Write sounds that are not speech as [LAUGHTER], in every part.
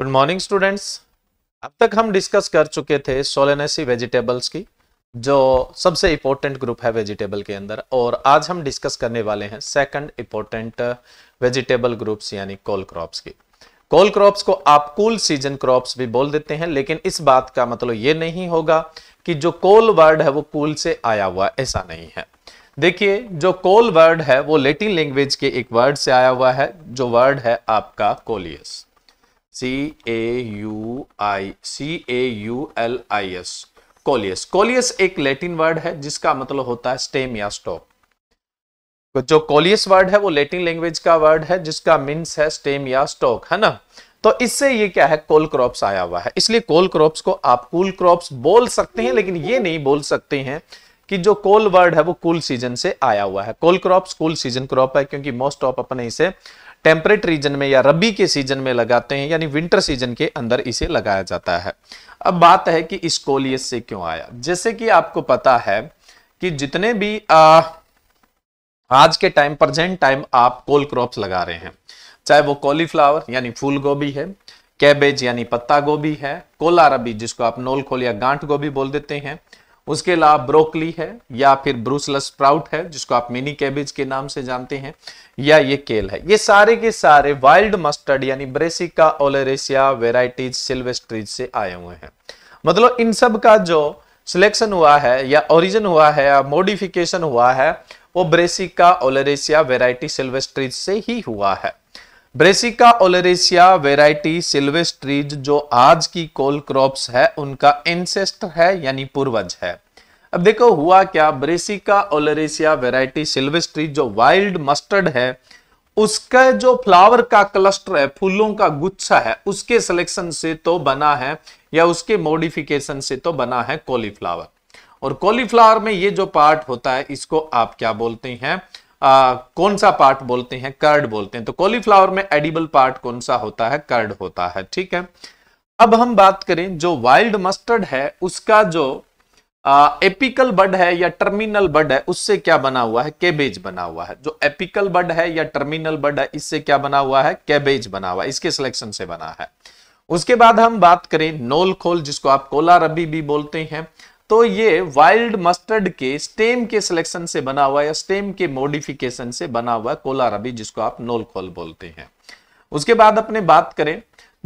good morning students अब तक हम डिस्कस कर चुके थे सोलेनेसी वेजिटेबल्स की जो सबसे इंपॉर्टेंट ग्रुप है वेजिटेबल के अंदर और आज हम डिस्कस करने वाले हैं सेकंड इंपॉर्टेंट वेजिटेबल ग्रुप्स यानी कोल क्रॉप्स की कोल क्रॉप्स को आप कूल सीजन क्रॉप्स भी बोल देते हैं लेकिन इस बात का मतलब ये नहीं होगा कि जो कोल वर्ड है वो कूल से आया हुआ ऐसा नहीं है देखिए जो कोल वर्ड है वो लेटिन लैंग्वेज के एक वर्ड से आया हुआ है जो वर्ड है आपका caulis C A U I C A U L I S caulis caulis एक लैटिन वर्ड है जिसका मतलब होता है स्टेम या स्टॉप तो जो कोलियस वर्ड है वो लैटिन लैंग्वेज का वर्ड है जिसका मीन्स है स्टेम या स्टॉक है ना तो इससे ये क्या है कोल क्रॉप्स आया हुआ है इसलिए कोल क्रॉप्स को आप कूल क्रॉप्स बोल सकते हैं लेकिन ये नहीं बोल सकते हैं कि जो कोल वर्ड है वो कूल सीजन से आया हुआ है cole crops cool season crop है क्योंकि मोस्ट ऑफ अपने इसे टेम्परेट रीजन में या रबी के सीजन में लगाते हैं यानी विंटर सीजन के अंदर इसे लगाया जाता है अब बात है कि स्कोलियस से क्यों आया जैसे कि आपको पता है कि जितने भी आ, आज के टाइम प्रजेंट टाइम आप कोल क्रॉप्स लगा रहे हैं चाहे वो कॉलीफ्लावर यानी फूल गोभी है कैबेज यानी पत्ता गोभी है कोला रबी जिसको आप नोल खोल या गांठ गोभी बोल देते हैं उसके अलावा ब्रोकली है या फिर ब्रूसलस स्प्राउट है जिसको आप मिनी कैबेज के नाम से जानते हैं या ये केल है ये सारे के सारे वाइल्ड मस्टर्ड यानी ब्रेसिका ओलेरेसिया वेराइटीज सिल्वेस्ट्रीज से आए हुए हैं मतलब इन सब का जो सिलेक्शन हुआ है या ओरिजिन हुआ है या मोडिफिकेशन हुआ है वो ब्रेसिका ओलेरेसिया वेराइटी सिल्वेस्ट्रीज से ही हुआ है ब्रेसिका ओलेरेसिया वेराइटी सिल्वेस्ट्रीज जो आज की कोल क्रॉप्स है उनका एनसेस्टर है यानी पूर्वज है अब देखो हुआ क्या ब्रेसिका ओलेरेसिया वेराइटी सिल्वेस्ट्रीज जो वाइल्ड मस्टर्ड है उसका जो फ्लावर का क्लस्टर है फूलों का गुच्छा है उसके सिलेक्शन से तो बना है या उसके मॉडिफिकेशन से तो बना है कॉलीफ्लावर और कॉलीफ्लावर में ये जो पार्ट होता है इसको आप क्या बोलते हैं आ, कौन सा पार्ट बोलते हैं कर्ड बोलते हैं तो कॉलीफ्लावर में एडिबल पार्ट कौन सा होता है कर्ड होता है ठीक है अब हम बात करें जो वाइल्ड मस्टर्ड है उसका जो आ, एपिकल बड है या टर्मिनल बड है उससे क्या बना हुआ है कैबेज बना हुआ है जो एपिकल बड है या टर्मिनल बड है इससे क्या बना हुआ है कैबेज बना हुआ है इसके सिलेक्शन से बना है उसके बाद हम बात करें नोल खोल जिसको आप कोला रबी भी बोलते हैं तो ये वाइल्ड मस्टर्ड के स्टेम के सिलेक्शन से बना हुआ या स्टेम के मॉडिफिकेशन से बना हुआ कोला रबी जिसको आप नोलकोल बोलते हैं उसके बाद अपने बात करें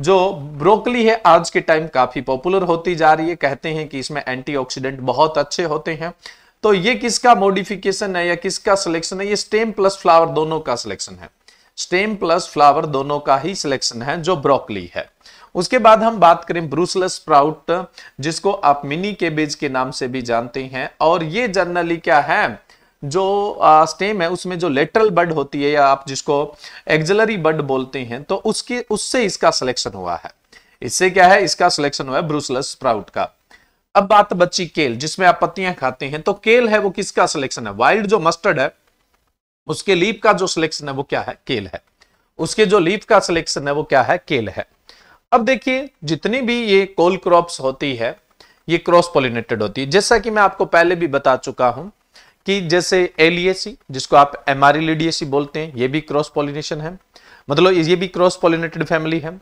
जो ब्रोकली है आज के टाइम काफी पॉपुलर होती जा रही है कहते हैं कि इसमें एंटीऑक्सीडेंट बहुत अच्छे होते हैं तो ये किसका मॉडिफिकेशन है या किसका सिलेक्शन है ये स्टेम प्लस फ्लावर दोनों का सिलेक्शन है स्टेम प्लस फ्लावर दोनों का ही सिलेक्शन है जो ब्रोकली है उसके बाद हम बात करें ब्रूसलस स्प्राउट जिसको आप मिनी केबेज के नाम से भी जानते हैं और ये जनरली क्या है जो स्टेम है उसमें जो लेटरल बड होती है या आप जिसको एक्जलरी बड बोलते हैं तो उसकी उससे इसका सिलेक्शन हुआ है इससे क्या है इसका सिलेक्शन हुआ है ब्रूसलस स्प्राउट का अब बात बच्ची केल जिसमें आप पत्तियां खाते हैं तो केल है वो किसका सिलेक्शन है वाइल्ड जो मस्टर्ड है उसके लीप का जो सिलेक्शन है वो क्या है केल है उसके जो लीप का सिलेक्शन है वो क्या है केल है अब देखिए जितनी भी ये कोल क्रॉप्स होती है ये क्रॉस पोलिनेटेड होती है जैसा कि मैं आपको पहले भी बता चुका हूं कि जैसे एलिएसी जिसको आप एमआरएलिडीएसी बोलते हैं ये भी क्रॉस पोलिनेशन है मतलब ये भी क्रॉस पोलिनेटेड फैमिली है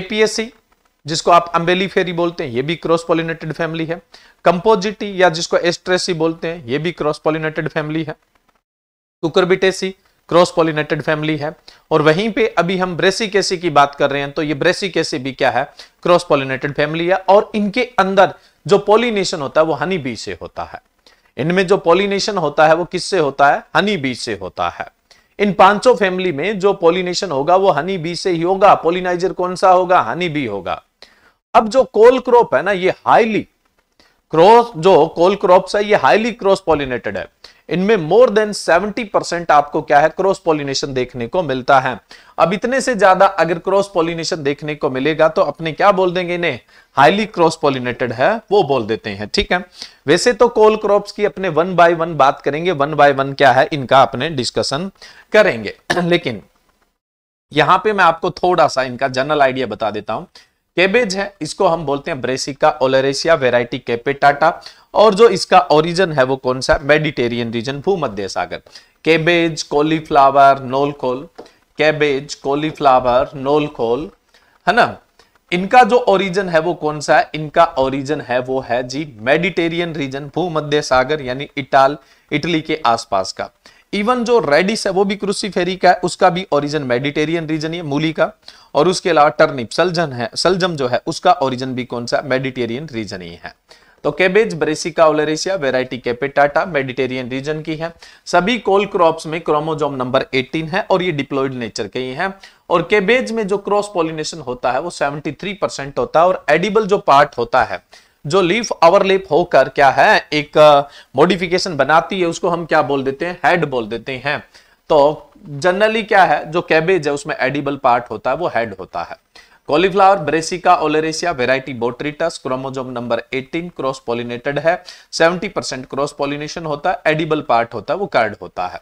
एपीएससी जिसको आप अम्बेली फेरी बोलते हैं ये भी क्रॉस पोलिनेटेड फैमिली है कंपोजिटी या जिसको एस्ट्रेसी बोलते हैं ये भी क्रॉस पोलिनेटेड फैमिली है कुकरबिटेसी क्रॉस पॉलिनेटेड फैमिली है और वहीं पे अभी हम ब्रेसी कैसे की बात कर रहे हैं तो ये ब्रेसी कैसे भी क्या है क्रॉस पॉलिनेटेड फैमिली है और इनके अंदर जो पॉलिनेशन होता है वो हनी बी से होता है इनमें जो पॉलिनेशन होता है वो किससे होता है हनी बी से होता है इन पांचों फैमिली में जो पॉलिनेशन होगा वो हनी बी से ही होगा पोलिनाइजर कौन सा होगा हनी बी होगा अब जो कोल क्रॉप है ना ये हाईली क्रॉस जो कोल क्रॉप्स है ये हाईली क्रॉस पॉलिनेटेड है इनमें मोर देन 70 परसेंट आपको क्या है क्रॉस पॉलिनेशन देखने को मिलता है अब इतने से ज्यादा अगर क्रॉस पॉलिनेशन देखने को मिलेगा तो अपने क्या बोल देंगे इन्हें हाईली क्रॉस पॉलिनेटेड है वो बोल देते हैं ठीक है वैसे तो कोल क्रॉप्स की अपने वन बाय वन बात करेंगे वन बाय वन क्या है इनका अपने डिस्कशन करेंगे [CLEARS THROAT] लेकिन यहां पे मैं आपको थोड़ा सा इनका जनरल आइडिया बता देता हूं केबेज है इसको हम बोलते हैं ब्रेसिका ओलरेसिया वेराइटी केपेटाटा और जो इसका ओरिजिन है वो कौन सा मेडिटेरियन रीजन भूमध्य सागर cabbage cauliflower knol khol cabbage cauliflower knol khol है ना इनका जो ओरिजिन है वो कौन सा है इनका ओरिजिन है वो है जी मेडिटेरियन रीजन भूमध्य सागर यानी इटाल इटली के आसपास का इवन जो रेडिस है वो भी क्रूसीफेरी का है उसका भी ओरिजिन मेडिटेरियन रीजन है मूली का और उसके अलावा टर्निप सलजन है सलजम जो है उसका ओरिजिन भी कौन सा मेडिटेरियन रीजन ही है तो cabbage Brassica oleracea variety capitata Mediterranean region की है सभी कोल क्रॉप्स में क्रोमोजोम नंबर 18 है और ये डिप्लोइड नेचर के ही हैं और कैबेज में जो क्रॉस पॉलिनेशन होता है वो 73 परसेंट होता है और एडिबल जो पार्ट होता है जो लीफ ओवरलेप होकर क्या है एक मॉडिफिकेशन बनाती है उसको हम क्या बोल देते हैं हेड बोल देते हैं तो जनरली क्या है जो कैबेज है उसमें एडिबल पार्ट होता है वो हेड होता है cauliflower Brassica oleracea variety botrytis chromosome number 18 cross pollinated है 70 परसेंट क्रॉस पॉलिनेशन होता है एडिबल पार्ट होता है वो कार्ड होता है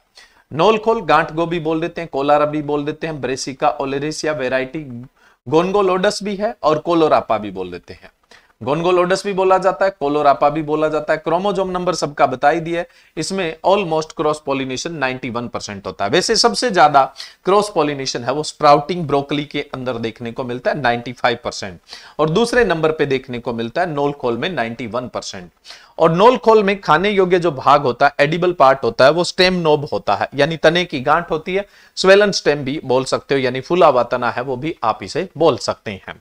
नोलखोल गांठ गोभी बोल देते हैं कोलारा भी बोल देते हैं ब्रेसिका ओलेरेसिया वेराइटी गोनगोलोडस भी है और कोलोरापा भी बोल देते हैं गोनगोलोडस भी बोला जाता है कोलोरापा भी बोला जाता है क्रोमोजोम नंबर सबका बता ही दिया है इसमें ऑलमोस्ट क्रॉस पॉलिनेशन 91 परसेंट होता है वैसे सबसे ज्यादा क्रॉस पॉलिनेशन है वो स्प्राउटिंग ब्रोकली के अंदर देखने को मिलता है 95 परसेंट और दूसरे नंबर पे देखने को मिलता है नोलखोल में 91 परसेंट और नोलखोल में खाने योग्य जो भाग होता है एडिबल पार्ट होता है वो स्टेम नोब होता है यानी तने की गांठ होती है स्वेलन स्टेम भी बोल सकते हो यानी फुला वातना है वो भी आप इसे बोल सकते हैं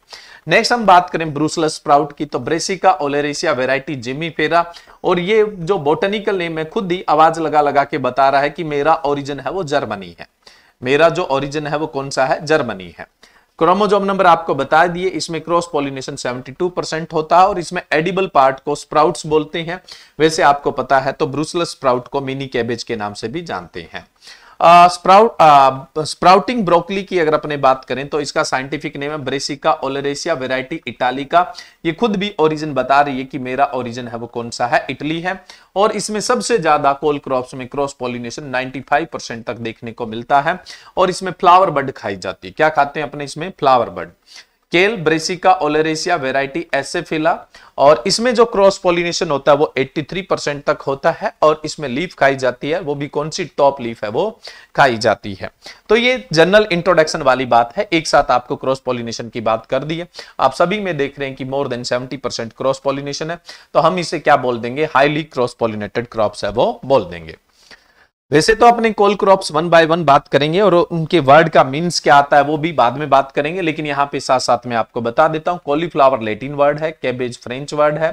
नेक्स्ट हम बात करें ब्रूसल स्प्राउट की तो ब्रेसिका ओलेरेसिया वेराइटी जिमी फेरा और ये जो बोटनिकल नेम है खुद ही आवाज लगा लगा के बता रहा है कि मेरा ओरिजिन है वो जर्मनी है मेरा जो ओरिजिन है वो कौन सा है जर्मनी है क्रोमोजोम नंबर आपको बता दिए इसमें क्रॉस पॉलिनेशन 72 परसेंट होता है और इसमें एडिबल पार्ट को स्प्राउट्स बोलते हैं वैसे आपको पता है तो ब्रूसलस स्प्राउट को मिनी कैबेज के नाम से भी जानते हैं स्प्राउट स्प्राउटिंग ब्रोकली की अगर अपने बात करें तो इसका साइंटिफिक नेम है ब्रेसिका ओलरेसिया वेराइटी इटालिका ये खुद भी ओरिजिन बता रही है कि मेरा ओरिजिन है वो कौन सा है इटली है और इसमें सबसे ज्यादा कोल क्रॉप्स में क्रॉस पॉलिनेशन 95 परसेंट तक देखने को मिलता है और इसमें फ्लावर बर्ड खाई जाती है क्या खाते हैं अपने इसमें flower bird kale Brassica oleracea variety acephala और इसमें जो क्रॉस पॉलिनेशन होता है वो 83 परसेंट तक होता है और इसमें लीफ खाई जाती है वो भी कौन सी टॉप लीफ है वो खाई जाती है तो ये जनरल इंट्रोडक्शन वाली बात है एक साथ आपको क्रॉस पॉलिनेशन की बात कर दी है आप सभी में देख रहे हैं कि more than seventy cross pollination है तो हम इसे क्या बोल देंगे हाईली क्रॉस पॉलिनेटेड क्रॉप है वो बोल देंगे वैसे तो अपने cole crops one by one बात करेंगे और उनके वर्ड का मीन्स क्या आता है वो भी बाद में बात करेंगे लेकिन यहाँ पे साथ साथ में आपको बता देता हूँ कॉलीफ्लावर लेटिन वर्ड है कैबेज फ्रेंच वर्ड है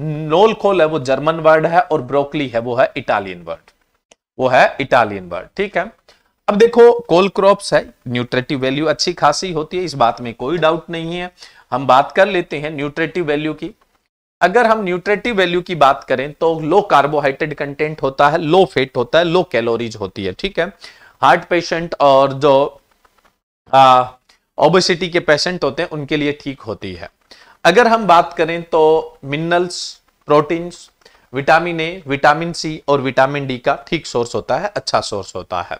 नोल खोल है वो जर्मन वर्ड है और ब्रोकली है वो है इटालियन वर्ड वो है इटालियन वर्ड ठीक है अब देखो कोल क्रॉप्स है न्यूट्रेटिव वैल्यू अच्छी खासी होती है इस बात में कोई डाउट नहीं है हम बात कर लेते हैं न्यूट्रेटिव वैल्यू की अगर हम न्यूट्रेटिव वैल्यू की बात करें तो लो कार्बोहाइड्रेट कंटेंट होता है लो फेट होता है लो कैलोरीज होती है ठीक है हार्ट पेशेंट और जो ओबेसिटी के पेशेंट होते हैं उनके लिए ठीक होती है अगर हम बात करें तो minerals proteins vitamin A vitamin C और विटामिन डी का ठीक सोर्स होता है अच्छा सोर्स होता है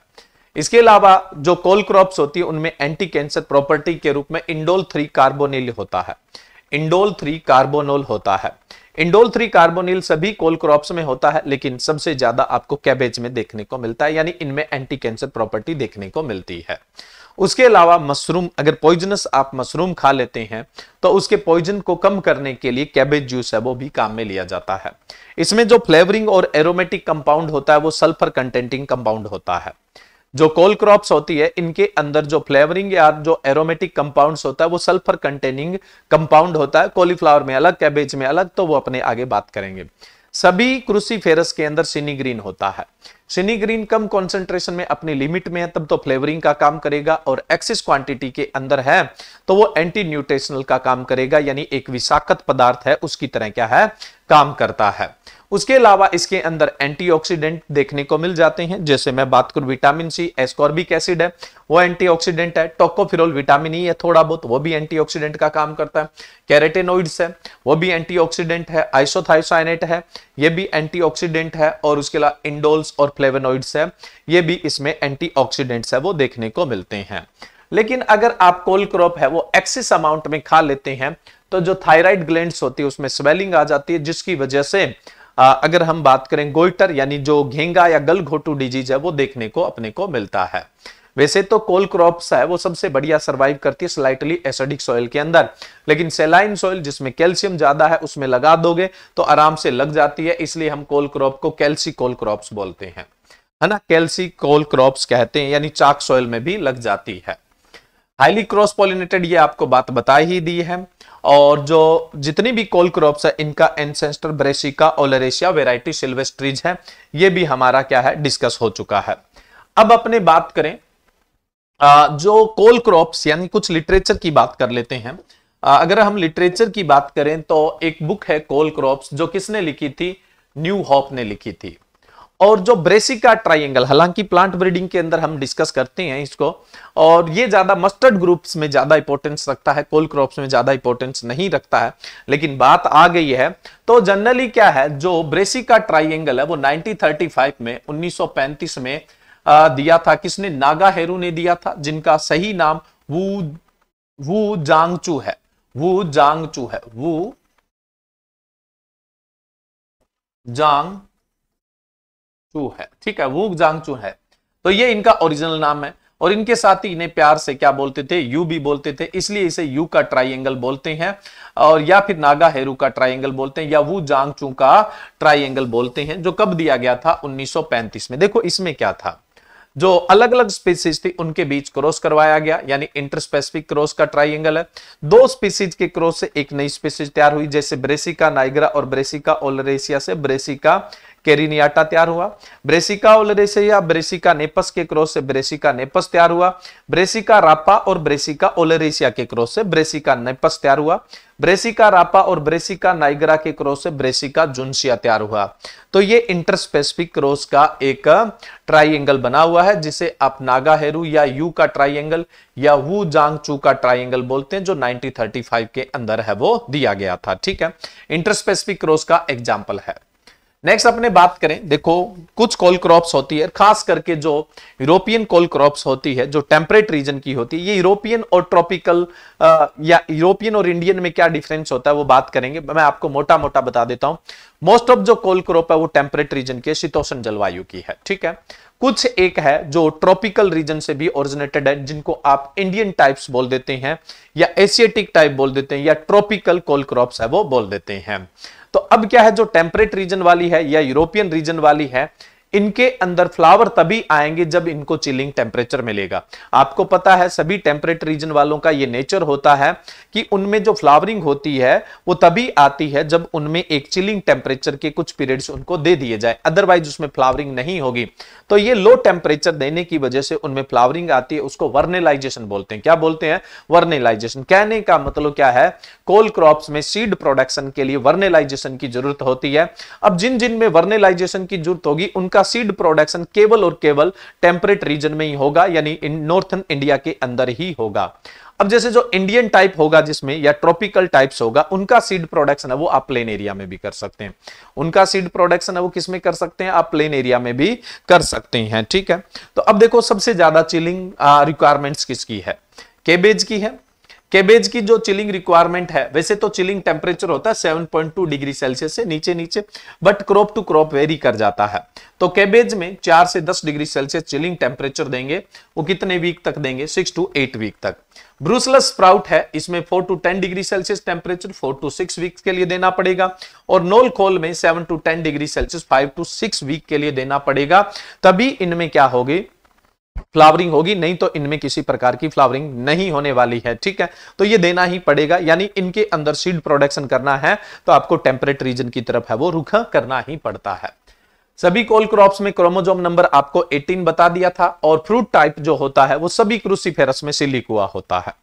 इसके अलावा जो कोल क्रॉप्स होती है उनमें एंटी कैंसर प्रॉपर्टी के रूप में इंडोल थ्री कार्बोनिल होता है इंडोल थ्री कार्बोनोल होता है इंडोल थ्री कार्बोनिल सभी कोल क्रॉप्स में होता है लेकिन सबसे ज्यादा आपको कैबेज में देखने को मिलता है यानी इनमें एंटी कैंसर प्रॉपर्टी देखने को मिलती है उसके अलावा मशरूम अगर पॉइजनस आप मशरूम खा लेते हैं तो उसके पॉइजन को कम करने के लिए कैबेज जूस है वो भी काम में लिया जाता है इसमें जो फ्लेवरिंग और एरोमेटिक कंपाउंड होता है वो सल्फर कंटेंटिंग कंपाउंड होता है जो कोल क्रॉप्स होती है इनके अंदर जो फ्लेवरिंग या जो एरोमेटिक कंपाउंड्स होता है वो सल्फर कंटेनिंग कंपाउंड होता है कॉलीफ्लावर में अलग कैबेज में अलग तो वो अपने आगे बात करेंगे सभी क्रूसी फेरस के अंदर सिनीग्रीन होता है सिनीग्रीन कम कॉन्सेंट्रेशन में अपनी लिमिट में है तब तो फ्लेवरिंग का काम करेगा और एक्सिस क्वांटिटी के अंदर है तो वो एंटी न्यूट्रेशनल का काम करेगा यानी एक विषाक्त पदार्थ है उसकी तरह क्या है काम करता है उसके अलावा इसके अंदर एंटीऑक्सीडेंट देखने को मिल जाते हैं जैसे मैं बात करूं विटामिन सी एस्कॉर्बिक एसिड है वो एंटीऑक्सीडेंट है टोकोफिरोल विटामिन ई e है थोड़ा बहुत वो भी एंटीऑक्सीडेंट का काम करता है कैरेटेनोइड्स है वो भी एंटीऑक्सीडेंट है आइसोथाइसाइनेट है ये भी एंटीऑक्सीडेंट है और उसके अलावा इंडोल्स और फ्लेवेनोइड्स है ये भी इसमें एंटीऑक्सीडेंट्स है वो देखने को मिलते हैं लेकिन अगर आप कोल क्रॉप है वो एक्सिस अमाउंट में खा लेते हैं तो जो थायराइड ग्लैंड्स होती है उसमें स्वेलिंग आ जाती है जिसकी वजह से अगर हम बात करें गोइटर यानी जो घेंगा या गल घोटू डिजीज है वो देखने को अपने को मिलता है वैसे तो कोल क्रॉप्स है वो सबसे बढ़िया सरवाइव करती है स्लाइटली एसिडिक सॉइल के अंदर लेकिन सेलाइन सॉइल जिसमें कैल्शियम ज्यादा है उसमें लगा दोगे तो आराम से लग जाती है इसलिए हम कोल क्रॉप को कैल्सी कोल क्रॉप्स बोलते हैं है ना कैल्सी कोल क्रॉप्स कहते हैं यानी चाक सॉइल में भी लग जाती है हाईली क्रॉस पॉलिनेटेड ये आपको बात बता ही दी है और जो जितनी भी कोल क्रॉप्स है इनका ancestor Brassica oleracea variety sylvestris है ये भी हमारा क्या है डिस्कस हो चुका है अब अपने बात करें जो कोल क्रॉप्स यानी कुछ लिटरेचर की बात कर लेते हैं अगर हम लिटरेचर की बात करें तो एक बुक है कोल क्रॉप्स जो किसने लिखी थी न्यू हॉप ने लिखी थी और जो ब्रेसिका ट्राइंगल हालांकि प्लांट ब्रीडिंग के अंदर हम डिस्कस करते हैं इसको और ये ज्यादा मस्टर्ड ग्रुप्स में ज्यादा इंपोर्टेंस रखता है कोल क्रॉप्स में ज्यादा इंपोर्टेंस नहीं रखता है लेकिन बात आ गई है तो जनरली क्या है जो ब्रेसिका ट्राइंगल है वो नाइनटीन में उन्नीस में आ, दिया था किसने नागा हेरू ने दिया था जिनका सही नाम वू वू जांगचू है वू जांगचू है वू जांग चू है ठीक है जांग चू है तो ये इनका ओरिजिनल नाम है और इनके साथ ही इन्हें प्यार से क्या बोलते थे यू भी बोलते थे इसलिए इसे यू का ट्राइंगल बोलते हैं और या फिर नागा हेरू का ट्राइंगल बोलते हैं या वो चू का ट्राइंगल बोलते हैं जो कब दिया गया था 1935 में देखो इसमें क्या था जो अलग अलग स्पीसीज थी उनके बीच क्रॉस करवाया गया यानी इंटर स्पेसिफिक क्रॉस का ट्राइंगल है दो स्पीसीज के क्रॉस से एक नई स्पीसीज तैयार हुई जैसे ब्रेसिका नाइग्रा और ब्रेसिका ओलरेसिया से ब्रेसिका केरिनियाटा तैयार हुआ ब्रेसिका ओलरेसिया ब्रेसिका नेपस के क्रोस से ब्रेसिका नेपस तैयार हुआ ब्रेसिका रापा और ब्रेसिका ओलरेसिया के क्रोस से ब्रेसिका नेपस तैयार हुआ ब्रेसिका रापा और ब्रेसिका नाइगरा के क्रोस से ब्रेसिका जुनसिया तैयार हुआ तो ये इंटर स्पेसिफिक क्रोस का एक ट्राइंगल बना हुआ है जिसे आप नागा हेरू या यू का ट्राइंगल या वू जांग चू का ट्राइंगल बोलते हैं जो 1935 के अंदर है वो दिया गया था ठीक है इंटरस्पेसिफिक क्रोस का एग्जाम्पल है नेक्स्ट अपने बात करें देखो कुछ कोल क्रॉप्स होती है खास करके जो यूरोपियन कोल क्रॉप्स होती है जो टेम्परेट रीजन की होती है ये यूरोपियन और ट्रॉपिकल या यूरोपियन और इंडियन में क्या डिफरेंस होता है वो बात करेंगे मैं आपको मोटा मोटा बता देता हूं मोस्ट ऑफ जो कोल क्रॉप है वो टेम्परेट रीजन की शीतोषण जलवायु की है ठीक है कुछ एक है जो ट्रॉपिकल रीजन से भी ओरिजिनेटेड है जिनको आप इंडियन टाइप्स बोल देते हैं या एशियाटिक टाइप बोल देते हैं या ट्रॉपिकल कोल क्रॉप्स है वो बोल देते हैं तो अब क्या है जो टेम्परेट रीजन वाली है या यूरोपियन रीजन वाली है इनके अंदर फ्लावर तभी आएंगे जब इनको चिलिंग टेम्परेचर मिलेगा आपको पता है सभी टेम्परेट रीजन वालों का ये नेचर होता है कि उनमें जो फ्लावरिंग होती है वो तभी आती है जब उनमें एक चिलिंग टेम्परेचर के कुछ पीरियड्स उनको दे दिए जाए अदरवाइज उसमें फ्लावरिंग नहीं होगी तो ये लो टेम्परेचर देने की वजह से उनमें फ्लावरिंग आती है उसको वर्नेलाइजेशन बोलते हैं क्या बोलते हैं वर्नेलाइजेशन कहने का मतलब क्या है कोल क्रॉप्स में सीड प्रोडक्शन के लिए वर्नेलाइजेशन की जरूरत होती है अब जिन जिन में वर्नेलाइजेशन की जरूरत होगी उनका इसका सीड प्रोडक्शन केवल और केवल टेम्परेट रीजन में ही होगा यानी नॉर्थन इंडिया के अंदर ही होगा अब जैसे जो इंडियन टाइप होगा जिसमें या ट्रॉपिकल टाइप्स होगा उनका सीड प्रोडक्शन है वो आप प्लेन एरिया में भी कर सकते हैं उनका सीड प्रोडक्शन है वो किसमें कर सकते हैं आप प्लेन एरिया में भी कर सकते हैं ठीक है तो अब देखो सबसे ज्यादा चिलिंग रिक्वायरमेंट्स किसकी है केबेज की है केबेज की जो चिलिंग रिक्वायरमेंट है वैसे तो चिलिंग टेम्परेचर होता है 7.2 डिग्री सेल्सियस से नीचे नीचे but crop to crop vary कर जाता है तो कैबेज में 4 से 10 डिग्री सेल्सियस चिलिंग टेम्परेचर देंगे वो कितने वीक तक देंगे 6 टू 8 वीक तक ब्रूसलस स्प्राउट है इसमें 4 to 10 degree Celsius temperature 4 to 6 week के लिए देना पड़ेगा और नोल खोल में 7 to 10 degree Celsius 5 to 6 week के लिए देना पड़ेगा तभी इनमें क्या होगी फ्लावरिंग होगी नहीं तो इनमें किसी प्रकार की फ्लावरिंग नहीं होने वाली है ठीक है तो ये देना ही पड़ेगा यानी इनके अंदर सीड प्रोडक्शन करना है तो आपको टेम्परेट रीजन की तरफ है वो रुख करना ही पड़ता है सभी कोल क्रॉप्स में क्रोमोजोम नंबर आपको 18 बता दिया था और फ्रूट टाइप जो होता है वो सभी क्रूसीफेरस में हुआ होता है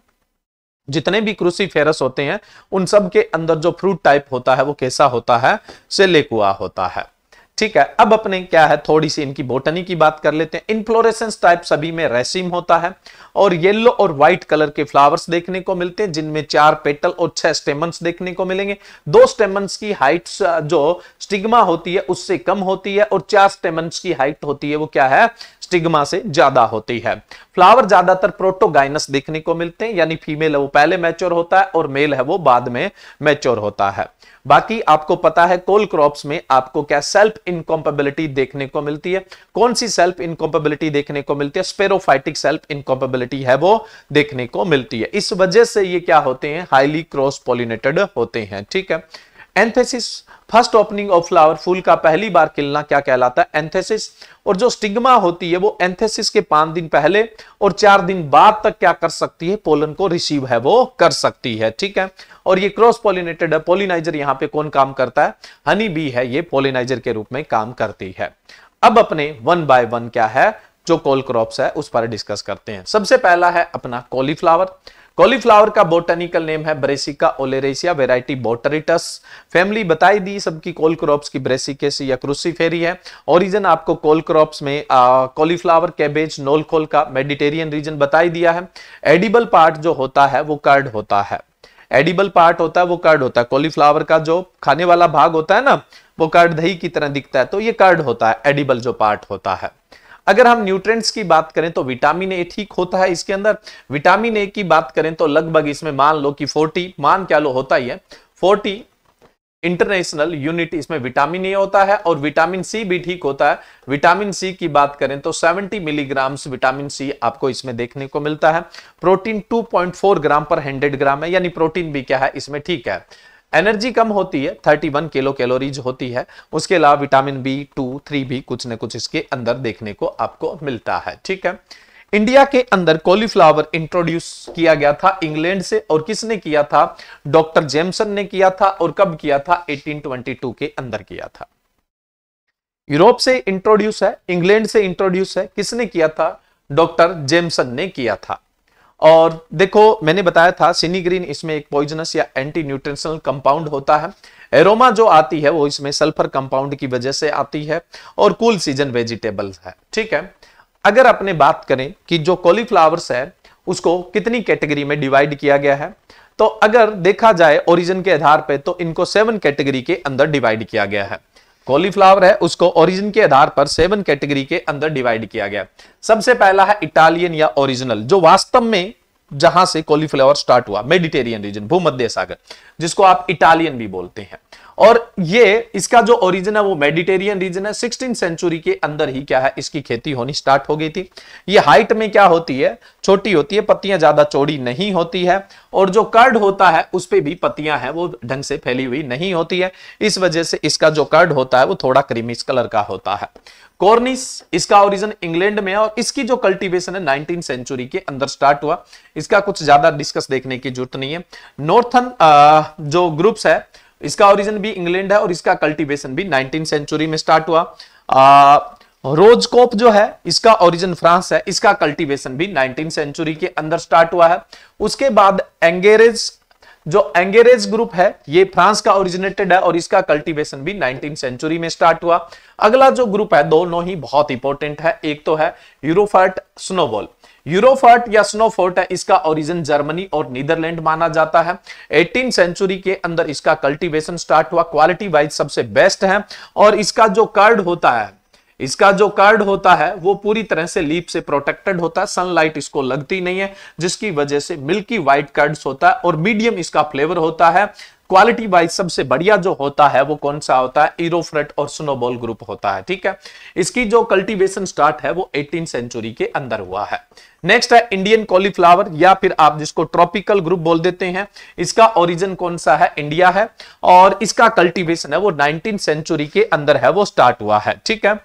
जितने भी क्रूसीफेरस होते हैं उन सब के अंदर जो फ्रूट टाइप होता है वो कैसा होता है हुआ होता है ठीक है अब अपने क्या है थोड़ी सी इनकी बोटनी की बात कर लेते हैं इनफ्लोरेसेंस टाइप सभी में रेसिम होता है और येलो और व्हाइट कलर के फ्लावर्स देखने को मिलते हैं जिनमें चार पेटल और छह स्टेमन्स देखने को मिलेंगे दो स्टेमन्स की हाइट जो स्टिग्मा होती है उससे कम होती है और चार स्टेमन्स की हाइट होती है वो क्या है स्टिग्मा से ज्यादा होती है फ्लावर ज्यादातर प्रोटोगाइनस देखने को मिलते हैं यानी फीमेल है वो पहले मैच्योर होता है और मेल है वो बाद में मैच्योर होता है बाकी आपको पता है कोल क्रॉप्स में आपको क्या सेल्फ इनकॉम्पेबिलिटी देखने को मिलती है कौन सी सेल्फ इनकॉम्पेबिलिटी देखने को मिलती है स्पेरोफाइटिक सेल्फ इनकॉम्पेबिलिटी है वो देखने को मिलती है इस वजह से ये क्या होते हैं हाईली क्रॉस पोलिनेटेड होते हैं ठीक है anthesis first opening of flower फूल का पहली बार खिलना क्या कहलाता है एंथेसिस और जो स्टिग्मा होती है वो एंथेसिस के पांच दिन पहले और चार दिन बाद तक क्या कर सकती है पोलन को रिसीव है वो कर सकती है ठीक है और ये क्रॉस पोलिनेटेड है पोलिनाइजर यहाँ पे कौन काम करता है हनी बी है ये पोलिनाइजर के रूप में काम करती है अब अपने वन बाय वन क्या है जो कोल क्रॉप्स है उस पर डिस्कस करते हैं सबसे पहला है अपना कॉलीफ्लावर कॉलीफ्लावर का बोटेनिकल नेम है Brassica oleracea variety botrytis family बताई दी सबकी कोल क्रॉप की ब्रेसिकेसी या फेरी है ओरिजन आपको कोल क्रॉप में कॉलीफ्लावर कैबेज नोलखोल का मेडिटेरियन रीजन बताई दिया है एडिबल पार्ट जो होता है वो कर्ड होता है एडिबल पार्ट होता है वो कर्ड होता है कॉलीफ्लावर का जो खाने वाला भाग होता है ना वो कर्ड दही की तरह दिखता है तो ये कर्ड होता है एडिबल जो पार्ट होता है अगर हम न्यूट्रेंट्स की बात करें तो विटामिन ए ठीक होता है इसके अंदर विटामिन ए की बात करें तो लगभग इसमें मान लो कि फोर्टी मान क्या लो होता ही है फोर्टी इंटरनेशनल यूनिट इसमें विटामिन ए होता है और विटामिन सी भी ठीक होता है विटामिन सी की बात करें तो 70 मिलीग्राम्स विटामिन सी आपको इसमें देखने को मिलता है प्रोटीन 2.4 ग्राम पर 100 ग्राम है यानी प्रोटीन भी क्या है इसमें ठीक है एनर्जी कम होती है 31 किलो कैलोरीज होती है उसके अलावा विटामिन बी टू थ्री भी कुछ ना कुछ इसके अंदर देखने को आपको मिलता है ठीक है इंडिया के अंदर कॉलीफ्लावर इंट्रोड्यूस किया गया था इंग्लैंड से और किसने किया था डॉक्टर जेमसन ने किया था और कब किया था 1822 के अंदर किया था यूरोप से इंट्रोड्यूस है इंग्लैंड से इंट्रोड्यूस है किसने किया था डॉक्टर जेमसन ने किया था और देखो मैंने बताया था सिनीग्रीन इसमें एक पॉइजनस या एंटी न्यूट्रिशनल कंपाउंड होता है एरोमा जो आती है वो इसमें सल्फर कंपाउंड की वजह से आती है और कूल सीजन वेजिटेबल्स है ठीक है अगर अपने बात करें कि जो कॉलीफ्लावर्स है उसको कितनी कैटेगरी में डिवाइड किया गया है तो अगर देखा जाए ओरिजिन के आधार पर तो इनको सेवन कैटेगरी के अंदर डिवाइड किया गया है कॉलीफ्लावर है उसको ओरिजिन के आधार पर सेवन कैटेगरी के अंदर डिवाइड किया गया सबसे पहला है इटालियन या ओरिजिनल जो वास्तव में जहां से कॉलीफ्लावर स्टार्ट हुआ मेडिटेरियन रीजन भूमध्य सागर जिसको आप इटालियन भी बोलते हैं और ये इसका जो ओरिजिन है वो मेडिटेरियन रीजन है सिक्सटीन सेंचुरी के अंदर ही क्या है इसकी खेती होनी स्टार्ट हो गई थी ये हाइट में क्या होती है छोटी होती है पत्तियां ज्यादा चौड़ी नहीं होती है और जो कर्ड होता है उस पर भी पत्तियां हैं वो ढंग से फैली हुई नहीं होती है इस वजह से इसका जो कर्ड होता है वो थोड़ा क्रीमिश कलर का होता है कॉर्निस इसका ओरिजिन इंग्लैंड में है और इसकी जो कल्टीवेशन है नाइनटीन सेंचुरी के अंदर स्टार्ट हुआ इसका कुछ ज्यादा डिस्कस देखने की जरूरत नहीं है नॉर्थन जो ग्रुप्स है इसका ओरिजिन भी इंग्लैंड है और इसका कल्टीवेशन भी नाइनटीन सेंचुरी में स्टार्ट हुआ आ, रोजकोप जो है इसका ओरिजिन फ्रांस है इसका कल्टीवेशन भी नाइनटीन सेंचुरी के अंदर स्टार्ट हुआ है उसके बाद एंगेरेज जो एंगेरेज ग्रुप है ये फ्रांस का ओरिजिनेटेड है और इसका कल्टीवेशन भी 19 सेंचुरी में स्टार्ट हुआ अगला जो ग्रुप है दोनों ही बहुत इंपॉर्टेंट है एक तो है यूरोफर्ट स्नोबॉल यूरोफर्ट या स्नोफर्ट है इसका ओरिजिन जर्मनी और नीदरलैंड माना जाता है 18 सेंचुरी के अंदर इसका कल्टीवेशन स्टार्ट हुआ क्वालिटी वाइज सबसे बेस्ट है और इसका जो कार्ड होता है इसका जो कार्ड होता है वो पूरी तरह से लीप से प्रोटेक्टेड होता है सनलाइट इसको लगती नहीं है जिसकी वजह से मिल्की व्हाइट कार्ड्स होता है और मीडियम इसका फ्लेवर होता है क्वालिटी वाइज सबसे बढ़िया जो होता है वो कौन सा होता है इरोफ्रेट और स्नोबॉल ग्रुप होता है ठीक है इसकी जो कल्टीवेशन स्टार्ट है वो एटीन सेंचुरी के अंदर हुआ है नेक्स्ट है इंडियन कॉलीफ्लावर या फिर आप जिसको ट्रॉपिकल ग्रुप बोल देते हैं इसका ओरिजिन कौन सा है इंडिया है और इसका कल्टीवेशन है वो नाइनटीन सेंचुरी के अंदर है वो स्टार्ट हुआ है ठीक है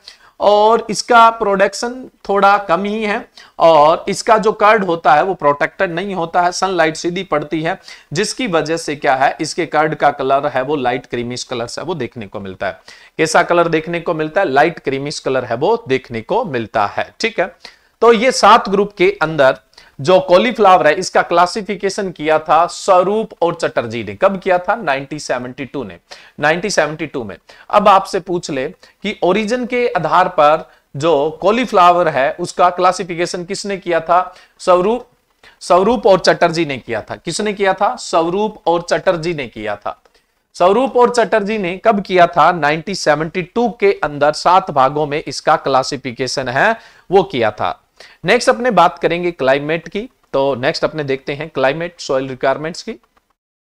और इसका प्रोडक्शन थोड़ा कम ही है और इसका जो कर्ड होता है वो प्रोटेक्टेड नहीं होता है सनलाइट सीधी पड़ती है जिसकी वजह से क्या है इसके कर्ड का कलर है वो लाइट क्रीमिश कलर है वो देखने को मिलता है कैसा कलर देखने को मिलता है लाइट क्रीमिश कलर है वो देखने को मिलता है ठीक है तो ये सात ग्रुप के अंदर जो कॉलीफ्लावर है इसका क्लासिफिकेशन किया था स्वरूप और चटर्जी ने कब किया था 1972 ने 1972 में अब आपसे पूछ ले कि ओरिजिन के आधार पर जो कॉलीफ्लावर है उसका क्लासिफिकेशन किसने किया था स्वरूप स्वरूप और चटर्जी ने किया था किसने किया था स्वरूप और चटर्जी ने किया था स्वरूप और चटर्जी ने कब किया था 1972 के अंदर सात भागों में इसका क्लासिफिकेशन है वो किया था नेक्स्ट अपने बात करेंगे क्लाइमेट की तो नेक्स्ट अपने देखते हैं क्लाइमेट सॉइल रिक्वायरमेंट्स की